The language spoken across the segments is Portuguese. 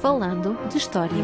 Falando de História.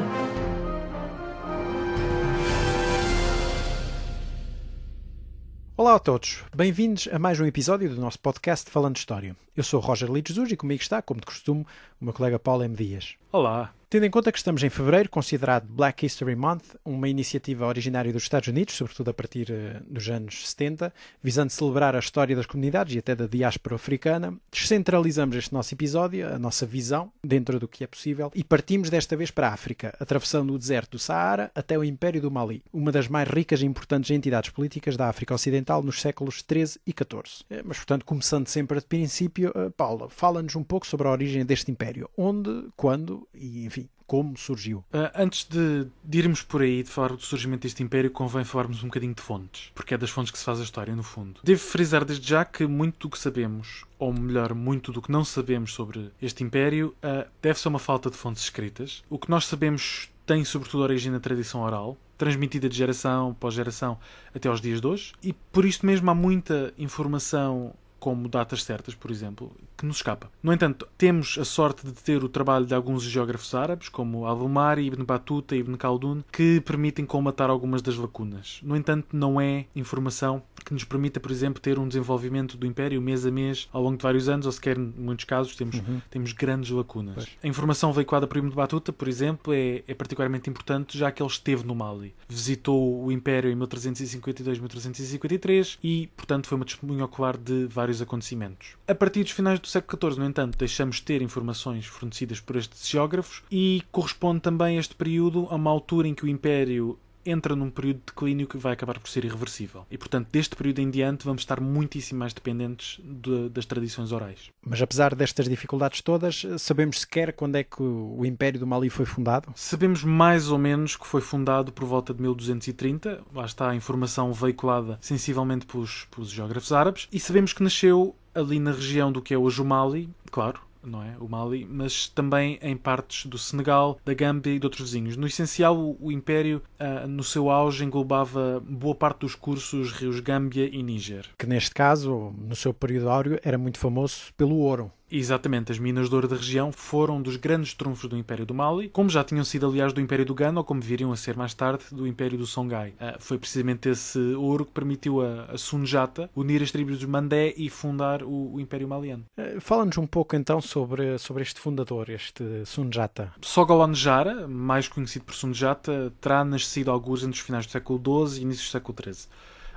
Olá a todos, bem-vindos a mais um episódio do nosso podcast Falando de História. Eu sou Roger Lides e comigo está, como de costume, o meu colega Paulo M. Dias. Olá! Tendo em conta que estamos em fevereiro, considerado Black History Month, uma iniciativa originária dos Estados Unidos, sobretudo a partir eh, dos anos 70, visando celebrar a história das comunidades e até da diáspora africana, descentralizamos este nosso episódio, a nossa visão, dentro do que é possível, e partimos desta vez para a África, atravessando o deserto do Saara até o Império do Mali, uma das mais ricas e importantes entidades políticas da África Ocidental nos séculos XIII e XIV. Eh, mas, portanto, começando sempre de princípio, eh, Paula, fala-nos um pouco sobre a origem deste império, onde, quando e, enfim, como surgiu. Ah, antes de, de irmos por aí, de falar do surgimento deste império, convém falarmos um bocadinho de fontes, porque é das fontes que se faz a história, no fundo. Devo frisar desde já que muito do que sabemos, ou melhor, muito do que não sabemos sobre este império, ah, deve ser uma falta de fontes escritas. O que nós sabemos tem sobretudo origem na tradição oral, transmitida de geração para geração até aos dias de hoje, e por isto mesmo há muita informação como datas certas, por exemplo, que nos escapa. No entanto, temos a sorte de ter o trabalho de alguns geógrafos árabes, como Al-Umari, Ibn Battuta e Ibn Khaldun, que permitem comatar algumas das lacunas. No entanto, não é informação que nos permita, por exemplo, ter um desenvolvimento do Império mês a mês ao longo de vários anos, ou sequer em muitos casos temos, uhum. temos grandes lacunas. Pois. A informação veiculada por Ibn Batuta, por exemplo, é, é particularmente importante já que ele esteve no Mali. Visitou o Império em 1352-1353 e, portanto, foi uma testemunha ocular de vários acontecimentos. A partir dos finais do século XIV, no entanto, deixamos de ter informações fornecidas por estes geógrafos e corresponde também este período a uma altura em que o Império entra num período de declínio que vai acabar por ser irreversível. E, portanto, deste período em diante vamos estar muitíssimo mais dependentes de, das tradições orais. Mas apesar destas dificuldades todas, sabemos sequer quando é que o Império do Mali foi fundado? Sabemos mais ou menos que foi fundado por volta de 1230. Lá está a informação veiculada sensivelmente pelos, pelos geógrafos árabes. E sabemos que nasceu ali na região do que é hoje o Mali, claro, não é? O Mali, mas também em partes do Senegal, da Gâmbia e de outros vizinhos. No essencial, o, Império, uh, no seu auge, englobava boa parte dos cursos rios Gâmbia e Níger. Que neste caso, no seu período áureo, era muito famoso pelo ouro. Exatamente, as minas de ouro da região foram dos grandes trunfos do Império do Mali, como já tinham sido, aliás, do Império do Ghana, ou como viriam a ser mais tarde, do Império do Songhai. Ah, foi precisamente esse ouro que permitiu a, a Sunjata unir as tribos dos Mandé e fundar o, o Império Maliano. Eh, fala-nos um pouco então sobre, sobre este fundador, este Sunjata. Sogolonjara, mais conhecido por Sunjata, terá nascido alguns entre os finais do século XII e início do século XIII.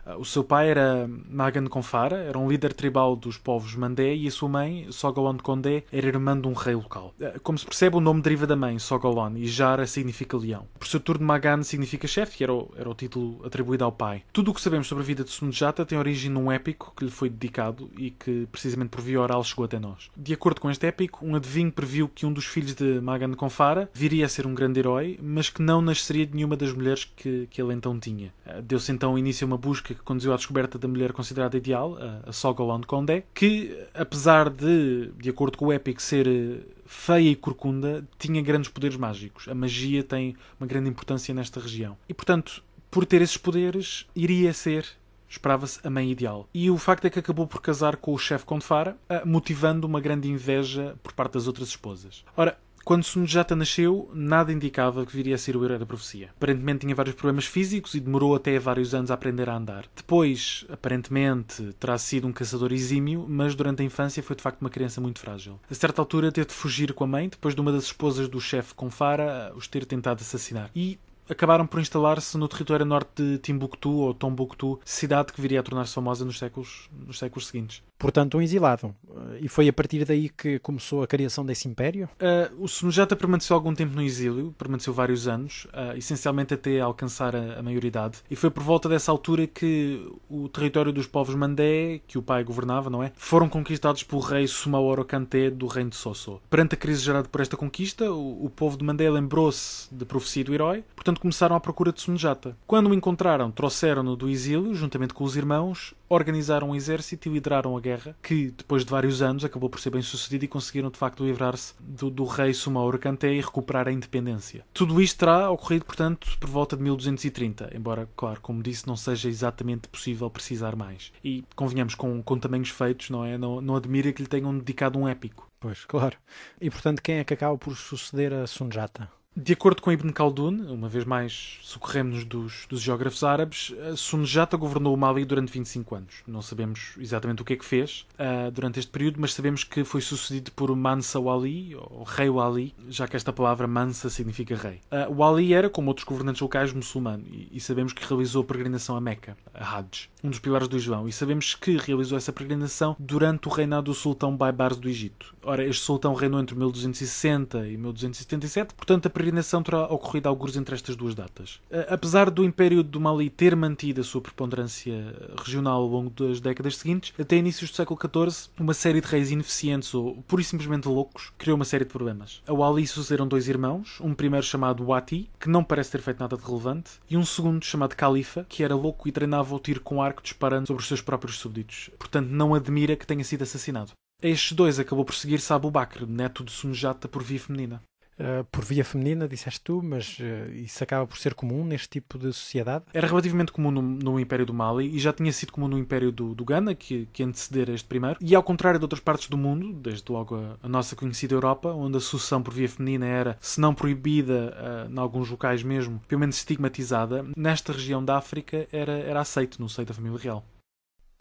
Ah, o seu pai era Magan Confara, era um líder tribal dos povos Mandé, e a sua mãe, Sogolon Condé, era irmã de um rei local. Ah, como se percebe, o nome deriva da mãe, Sogolon, e Jara significa leão. Por seu turno, Magan significa chefe, e era o, era o título atribuído ao pai. Tudo o que sabemos sobre a vida de Sunjata tem origem num épico que lhe foi dedicado e que, precisamente por via oral, chegou até nós. De acordo com este épico, um adivinho previu que um dos filhos de Magan Confara viria a ser um grande herói, mas que não nasceria de nenhuma das mulheres que, que ele então tinha. Ah, deu-se então início a uma busca que conduziu à descoberta da mulher considerada ideal, a Sogolon Condé, que, apesar de, de acordo com o Epic, ser eh, feia e corcunda, tinha grandes poderes mágicos. A magia tem uma grande importância nesta região. E, portanto, por ter esses poderes, iria ser esperava-se a mãe ideal. E o facto é que acabou por casar com o chefe Condefara, motivando uma grande inveja por parte das outras esposas. Ora, quando Sunjata nasceu, nada indicava que viria a ser o herói da profecia. Aparentemente tinha vários problemas físicos e demorou até vários anos a aprender a andar. Depois, aparentemente, terá sido um caçador exímio, mas durante a infância foi de facto uma criança muito frágil. A certa altura teve de fugir com a mãe, depois de uma das esposas do chefe Confara os ter tentado assassinar. E acabaram por instalar-se no território norte de Timbuktu ou Tombuktu, cidade que viria a tornar-se famosa nos séculos, nos séculos seguintes portanto, um exilado. Eh, e foi a partir daí que começou a criação desse império? Uh, o Sunujata permaneceu algum tempo no exílio, permaneceu vários anos, uh, essencialmente até alcançar a, a maioridade. E foi por volta dessa altura que o território dos povos Mandé, que o pai governava, não é? Foram conquistados pelo rei Sumaoro Kanté do reino de Sosso. Perante a crise gerada por esta conquista, o, o povo de Mandé lembrou-se da profecia do herói, portanto começaram à procura de Sunujata. Quando o encontraram, trouxeram-no do exílio, juntamente com os irmãos, organizaram um exército e lideraram a guerra, que depois de vários anos acabou por ser bem sucedida e conseguiram de facto livrar-se do, do rei Sumaura Kanté e recuperar a independência. Tudo isto terá ocorrido, portanto, por volta de 1230, embora, claro, como disse, não seja exatamente possível precisar mais. E convenhamos, com, com tamanhos feitos, não é? Não, não admira que lhe tenham dedicado um épico. Pois, claro. E portanto, quem é que acaba por suceder a Sunjata? De acordo com Ibn Khaldun, uma vez mais socorremos-nos dos, dos, geógrafos árabes, eh, Sunjata governou o Mali durante 25 anos. Não sabemos exatamente o que é que fez uh, durante este período, mas sabemos que foi sucedido por Mansa Wali, ou Rei Wali, já que esta palavra Mansa significa rei. Uh, Wali era, como outros governantes locais, muçulmano e, e sabemos que realizou a peregrinação a Meca, a Hajj, um dos pilares do Islão, e sabemos que realizou essa peregrinação durante o reinado do sultão Baibars do Egito. Ora, este sultão reinou entre 1260 e 1277, portanto a peregrinação peregrinação terá ocorrido alguns entre estas duas datas. Eh, apesar do Império do Mali ter mantido a sua preponderância regional ao longo das décadas seguintes, até inícios do século XIV, uma série de reis ineficientes ou pura e simplesmente loucos criou uma série de problemas. Ao Ali sucederam dois irmãos, um primeiro chamado Wati, que não parece ter feito nada de relevante, e um segundo chamado Califa, que era louco e treinava o tiro com arco disparando sobre os seus próprios súbditos. Portanto, não admira que tenha sido assassinado. A estes dois acabou por seguir Sabu Bakr, neto de Sunjata por via feminina. Eh, por via feminina, disseste tu, mas uh, isso acaba por ser comum neste tipo de sociedade? Era relativamente comum no, no Império do Mali e já tinha sido comum no Império do, do Ghana, que, que este primeiro. E ao contrário de outras partes do mundo, desde logo a, a nossa conhecida Europa, onde a sucessão por via feminina era, se não proibida, uh, em alguns locais mesmo, pelo menos estigmatizada, nesta região da África era, era aceito no seio da família real.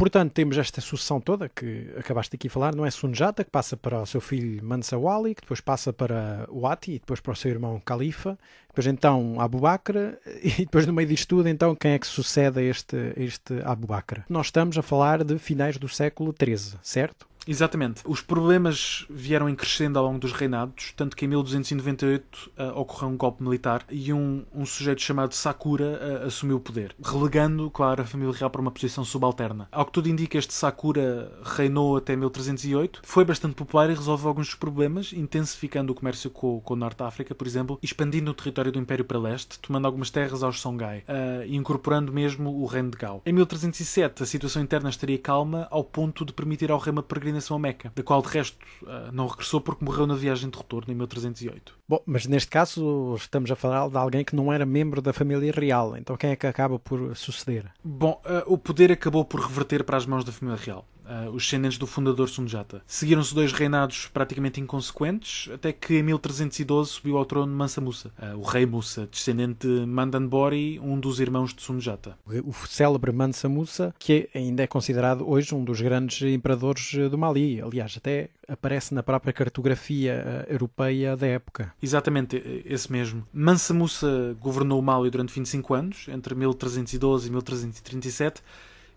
Portanto, temos esta sucessão toda que acabaste aqui a falar, não é? Sunjata, que passa para o seu filho Mansawali, que depois passa para o Ati, e depois para o seu irmão Califa, depois então Abu Bakr, e depois no meio disto tudo, então quem é que sucede a este, este Abu Bakr? Nós estamos a falar de finais do século XIII, certo? Exatamente. Os problemas vieram em crescendo ao longo dos reinados, tanto que em 1298 uh, eh, ocorreu um golpe militar e um, um sujeito chamado Sakura uh, assumiu o poder, relegando, claro, a família real para uma posição subalterna. Ao que tudo indica, este Sakura reinou até 1308, foi bastante popular e resolveu alguns dos problemas, intensificando o comércio com, com o Norte da África, por exemplo, expandindo o território do Império para leste, tomando algumas terras aos Songhai uh, eh, e incorporando mesmo o reino de Gao. Em 1307, a situação interna estaria calma ao ponto de permitir ao rei uma peregrinação a Meca, da qual de resto ah, não regressou porque morreu na viagem de retorno em 1308. Bom, mas neste caso estamos a falar de alguém que não era membro da família real, então quem é que acaba por suceder? Bom, ah, o poder acabou por reverter para as mãos da família real uh, os descendentes do fundador Sunjata. Seguiram-se dois reinados praticamente inconsequentes, até que em 1312 subiu ao trono Mansa Musa, uh, o rei Musa, descendente de Mandanbori, um dos irmãos de Sunjata. O célebre Mansa Musa, que ainda é considerado hoje um dos grandes imperadores eh, do Mali, aliás, até aparece na própria cartografia eh, europeia da época. Exatamente, eh, esse mesmo. Mansa Musa governou o Mali durante 25 anos, entre 1312 e 1337,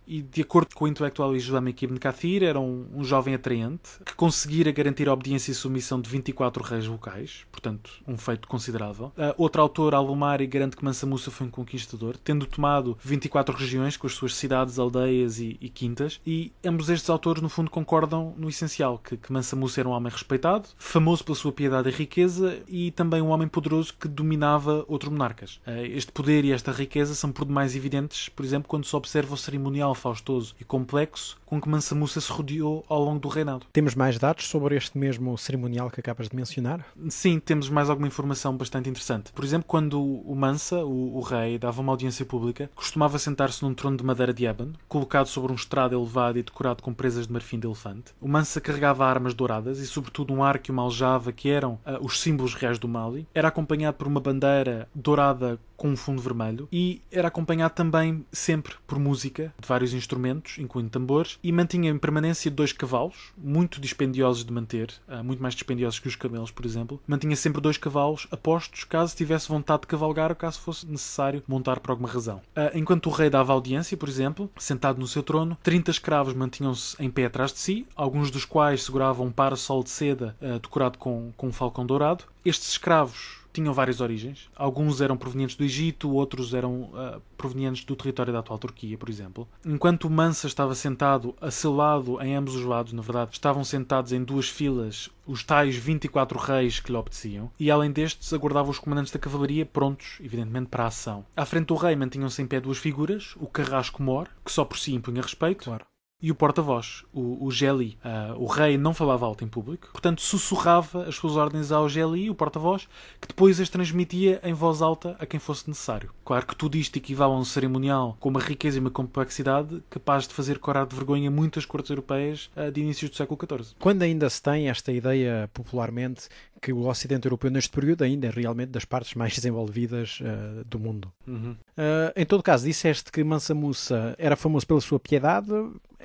e de acordo com o intelectual islâmico Ibn Kathir, era um, um, jovem atraente que conseguira garantir a obediência e submissão de 24 reis locais, portanto, um feito considerável. Uh, outro autor, Al-Umari, garante que Mansa Musa foi um conquistador, tendo tomado 24 regiões com as suas cidades, aldeias e, e quintas, e ambos estes autores, no fundo, concordam no essencial, que, que Mansa Musa era um homem respeitado, famoso pela sua piedade e riqueza, e também um homem poderoso que dominava outros monarcas. Uh, este poder e esta riqueza são por demais evidentes, por exemplo, quando se observa o cerimonial mal faustoso e complexo com que Mansa Musa se rodeou ao longo do reinado. Temos mais dados sobre este mesmo cerimonial que acabas de mencionar? Sim, temos mais alguma informação bastante interessante. Por exemplo, quando o Mansa, o, o rei, dava uma audiência pública, costumava sentar-se num trono de madeira de ébano, colocado sobre um estrado elevado e decorado com presas de marfim de elefante. O Mansa carregava armas douradas e, sobretudo, um arco e uma aljava que eram uh, os símbolos reais do Mali. Era acompanhado por uma bandeira dourada com um fundo vermelho e era acompanhado também sempre por música de vários instrumentos, incluindo tambores, e mantinha em permanência dois cavalos, muito dispendiosos de manter, ah, muito mais dispendiosos que os camelos, por exemplo. Mantinha sempre dois cavalos apostos, caso tivesse vontade de cavalgar ou caso fosse necessário montar por alguma razão. Ah, enquanto o rei dava audiência, por exemplo, sentado no seu trono, 30 escravos mantinham-se em pé atrás de si, alguns dos quais seguravam um parasol de seda ah, decorado com, com um falcão dourado. Estes escravos tinham várias origens. Alguns eram provenientes do Egito, outros eram uh, provenientes do território da atual Turquia, por exemplo. Enquanto Mansa estava sentado a seu lado, em ambos os lados, na verdade, estavam sentados em duas filas os tais 24 reis que lhe obedeciam, e além destes aguardavam os comandantes da cavalaria prontos, evidentemente, para a ação. À frente do rei mantinham-se em pé duas figuras, o carrasco mor, que só por si impunha respeito, claro e o porta-voz, o, o Geli. Uh, o rei não falava alto em público, portanto sussurrava as suas ordens ao Geli, o porta-voz, que depois as transmitia em voz alta a quem fosse necessário. Claro que tudo isto equivale a um cerimonial com uma riqueza e uma complexidade capaz de fazer corar de vergonha muitas cortes europeias uh, de inícios do século XIV. Quando ainda se tem esta ideia popularmente que o Ocidente Europeu neste período ainda é realmente das partes mais desenvolvidas uh, do mundo. Uhum. em todo caso, disseste que Mansa Musa era famoso pela sua piedade,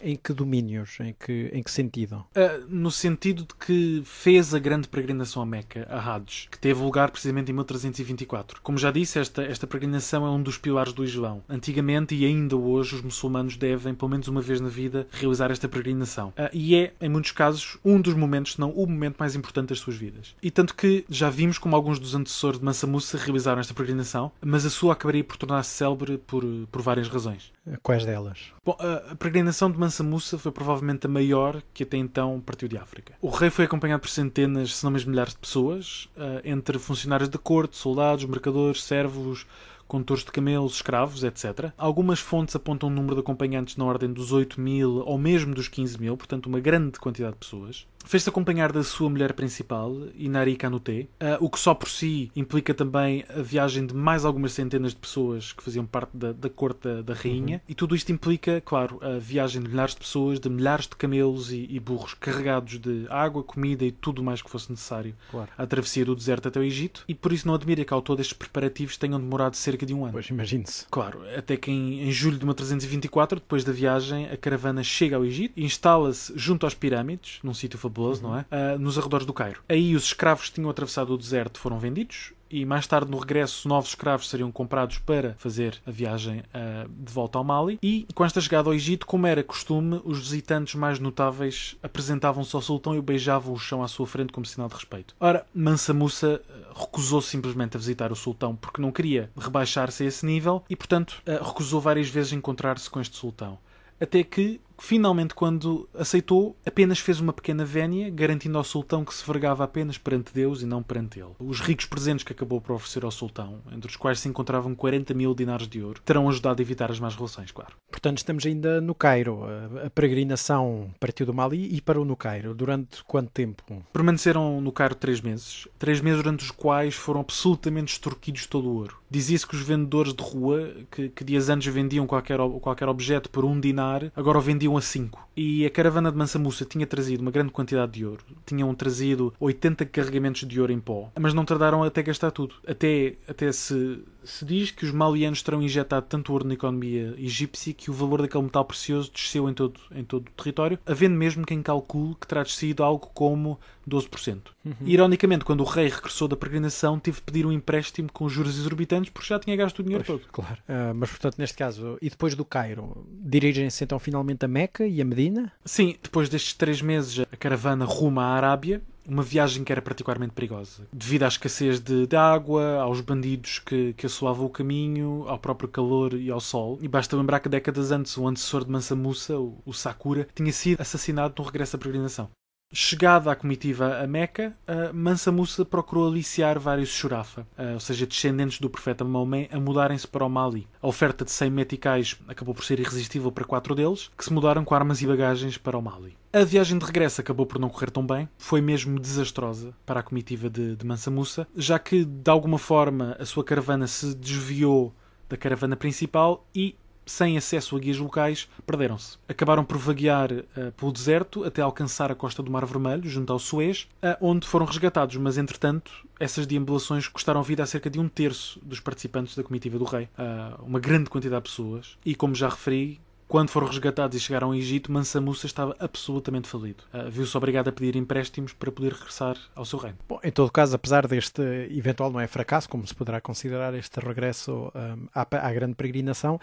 em que domínios? Em que, em que sentido? Uh, no sentido de que fez a grande peregrinação a Meca, a Hades, que teve lugar precisamente em 1324. Como já disse, esta, esta peregrinação é um dos pilares do Islão. Antigamente e ainda hoje, os muçulmanos devem, pelo menos uma vez na vida, realizar esta peregrinação. Uh, e é, em muitos casos, um dos momentos, se não o momento mais importante das suas vidas. E tanto que já vimos como alguns dos antecessores de Mansa Musa realizaram esta peregrinação, mas a sua acabaria por tornar-se célebre por, por várias razões. Quais delas? Bom, a peregrinação de Mansa Mansa Musa foi provavelmente a maior que até então partiu de África. O rei foi acompanhado por centenas, se não mesmo milhares de pessoas, eh, entre funcionários de corte, soldados, mercadores, servos, condutores de camelos, escravos, etc. Algumas fontes apontam um número de acompanhantes na ordem dos 8 mil ou mesmo dos 15 mil, portanto uma grande quantidade de pessoas. Fez-se acompanhar da sua mulher principal, Inari Kanute, ah, o que só por si implica também a viagem de mais algumas centenas de pessoas que faziam parte da, da corte da, rainha. Uhum. E tudo isto implica, claro, a viagem de milhares de pessoas, de milhares de camelos e, e burros carregados de água, comida e tudo mais que fosse necessário claro. A travessia do deserto até o Egito. E por isso não admira que ao todo estes preparativos tenham demorado cerca de um ano. Pois, imagine-se. Claro, até que em, em julho de 1324, depois da viagem, a caravana chega ao Egito, e instala-se junto às pirâmides, num sítio fabuloso não é? Uh, nos arredores do Cairo. Aí os escravos que tinham atravessado o deserto foram vendidos e mais tarde no regresso novos escravos seriam comprados para fazer a viagem uh, de volta ao Mali e com esta chegada ao Egito, como era costume, os visitantes mais notáveis apresentavam-se ao sultão e o beijavam o chão à sua frente como sinal de respeito. Ora, Mansa Musa ah, recusou simplesmente a visitar o sultão porque não queria rebaixar-se a esse nível e, portanto, uh, recusou várias vezes encontrar-se com este sultão. Até que finalmente, quando aceitou, apenas fez uma pequena vénia, garantindo ao sultão que se vergava apenas perante Deus e não perante ele. Os ricos presentes que acabou por oferecer ao sultão, entre os quais se encontravam 40 mil dinares de ouro, terão ajudado a evitar as más relações, claro. Portanto, estamos ainda no Cairo. A peregrinação partiu do Mali e parou no Cairo. Durante quanto tempo? Permaneceram no Cairo três meses. Três meses durante os quais foram absolutamente extorquidos todo o ouro. Dizia-se que os vendedores de rua, que, que dias antes vendiam qualquer, qualquer objeto por um dinar, agora o vendiam vendiam a 5. E a caravana de Mansamusa tinha trazido uma grande quantidade de ouro. Tinham trazido 80 carregamentos de ouro em pó, mas não tardaram até gastar tudo. Até, até se se diz que os malianos terão injetado tanto ouro na economia egípcia que o valor daquele metal precioso desceu em todo, em todo o território, havendo mesmo quem calcule que terá descido algo como 12%. Uhum. Ironicamente, quando o rei regressou da peregrinação, teve de pedir um empréstimo com juros exorbitantes porque já tinha gasto o dinheiro pois, todo. Claro. Uh, mas, portanto, neste caso, e depois do Cairo, dirigem-se então finalmente a Meca e a Medina? Sim, depois destes três meses, a caravana ruma à Arábia uma viagem que era particularmente perigosa, devido à escassez de, de água, aos bandidos que, que assoavam o caminho, ao próprio calor e ao sol. E basta lembrar que décadas antes o antecessor de Mansa Musa, o, o Sakura, tinha sido assassinado no regresso à peregrinação. Chegada a comitiva a Meca, uh, Mansa Musa procurou aliciar vários Xurafa, uh, ou seja, descendentes do profeta Maomé, a mudarem-se para o Mali. A oferta de 100 meticais acabou por ser irresistível para quatro deles, que se mudaram com armas e bagagens para o Mali. A viagem de regresso acabou por não correr tão bem, foi mesmo desastrosa para a comitiva de, de Mansa Musa, já que de alguma forma a sua caravana se desviou da caravana principal e sem acesso a guias locais, perderam-se. Acabaram por vaguear uh, pelo deserto até alcançar a costa do Mar Vermelho, junto ao Suez, uh, onde foram resgatados, mas entretanto essas deambulações custaram vida a cerca de um terço dos participantes da comitiva do rei, uh, uma grande quantidade de pessoas, e como já referi, quando foram resgatados e chegaram ao Egito, Mansa Musa estava absolutamente falido. Ah, viu-se obrigado a pedir empréstimos para poder regressar ao seu reino. Bom, em todo caso, apesar deste eventual não é fracasso, como se poderá considerar este regresso um, ah, à, à, grande peregrinação,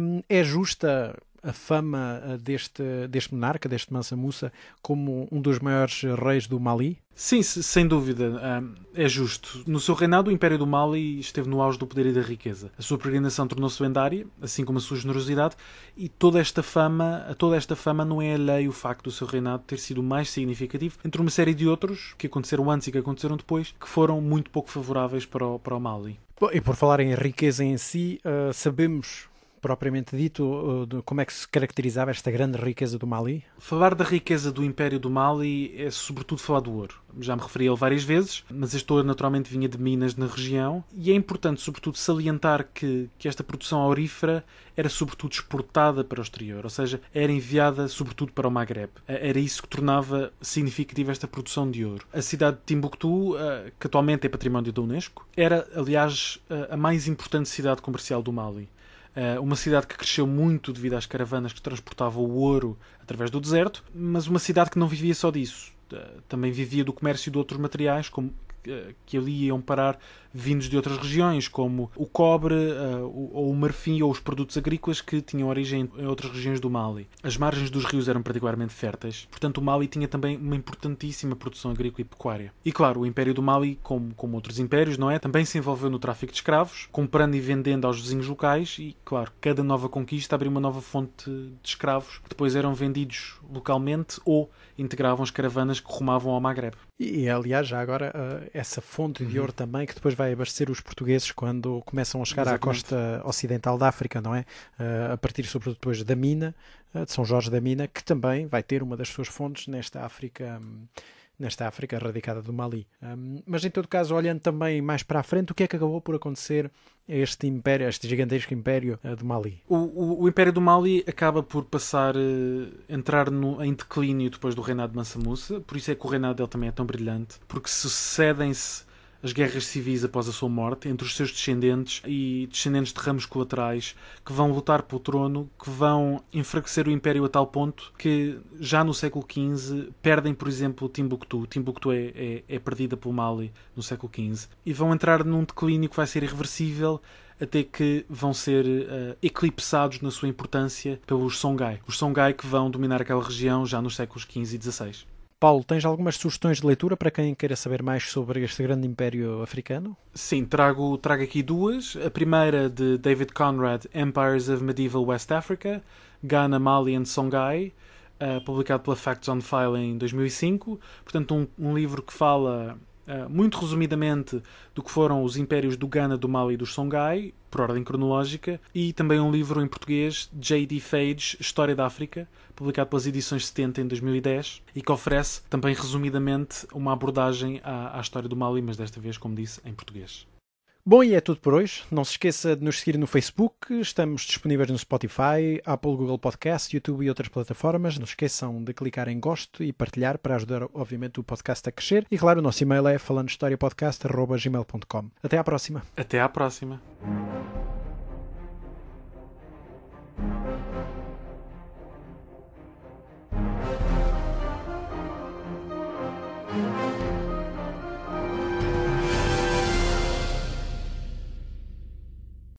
um, ah, é justa a fama eh, deste, deste monarca, deste Mansa Musa, como um dos maiores reis do Mali? Sim, sem dúvida, é justo. No seu reinado, o Império do Mali esteve no auge do poder e da riqueza. A sua peregrinação tornou-se lendária, assim como a sua generosidade, e toda esta fama, a toda esta fama não é alheio o facto do seu reinado ter sido mais significativo entre uma série de outros que aconteceram antes e que aconteceram depois, que foram muito pouco favoráveis para o, para o Mali. Bom, e por falar em riqueza em si, eh, sabemos propriamente dito, eh, como é que se caracterizava esta grande riqueza do Mali? Falar da riqueza do Império do Mali é sobretudo falar do ouro. Já me referi a ele várias vezes, mas este ouro naturalmente vinha de minas na região e é importante, sobretudo, salientar que, que esta produção aurífera era sobretudo exportada para o exterior, ou seja, era enviada sobretudo para o Maghreb. Era isso que tornava significativa esta produção de ouro. A cidade de Timbuktu, eh, que atualmente é património da Unesco, era, aliás, eh, a mais importante cidade comercial do Mali. Eh, uma cidade que cresceu muito devido às caravanas que transportavam o ouro através do deserto, mas uma cidade que não vivia só disso. Eh, também vivia do comércio de outros materiais, como que ali iam parar vindos de outras regiões, como o cobre, eh, ou o marfim, ou os produtos agrícolas que tinham origem em outras regiões do Mali. As margens dos rios eram particularmente férteis, portanto, o Mali tinha também uma importantíssima produção agrícola e pecuária. E claro, o Império do Mali, como, como outros impérios, não é? Também se envolveu no tráfico de escravos, comprando e vendendo aos vizinhos locais, e claro, cada nova conquista abriu uma nova fonte de escravos, que depois eram vendidos localmente ou integravam as caravanas que rumavam ao Magreb. E, é, aliás, já agora, eh, essa fonte de uhum. ouro também que depois vai abastecer os portugueses quando começam a chegar Exatamente. à costa ocidental da África, não é? Eh, a partir, sobretudo, depois da mina, eh, de São Jorge da Mina, que também vai ter uma das suas fontes nesta África hum, nesta África radicada do Mali. Um, mas em todo caso, olhando também mais para a frente, o que é que acabou por acontecer a este império, a este gigantesco império uh, do Mali? O, o, o, império do Mali acaba por passar, uh, entrar no, em declínio depois do reinado de Mansa Musa, por isso é que o reinado dele também é tão brilhante, porque sucedem-se as guerras civis após a sua morte, entre os seus descendentes e descendentes de ramos colaterais, que vão lutar pelo trono, que vão enfraquecer o império a tal ponto que, já no século XV, perdem, por exemplo, Timbuktu. Timbuktu é, é, é perdida pelo Mali no século XV. E vão entrar num declínio que vai ser irreversível até que vão ser uh, eclipsados na sua importância pelos Songhai. Os Songhai que vão dominar aquela região já nos séculos XV e XVI. Paulo, tens algumas sugestões de leitura para quem queira saber mais sobre este grande império africano? Sim, trago, trago aqui duas. A primeira de David Conrad, Empires of Medieval West Africa, Ghana, Mali and Songhai, uh, publicado pela Facts on File em 2005. Portanto, um, um livro que fala ah, muito resumidamente do que foram os impérios do Ghana, do Mali e dos Songhai, por ordem cronológica, e também um livro em português, J.D. Fage, História da África, publicado pelas edições 70 em 2010, e que oferece também resumidamente uma abordagem à, à história do Mali, mas desta vez, como disse, em português. Bom, e é tudo por hoje. Não se esqueça de nos seguir no Facebook, estamos disponíveis no Spotify, Apple, Google Podcast, YouTube e outras plataformas. Não se esqueçam de clicar em gosto e partilhar para ajudar, obviamente, o podcast a crescer. E claro, o nosso e-mail é falandohistoriapodcast.gmail.com. Até à próxima. Até à próxima.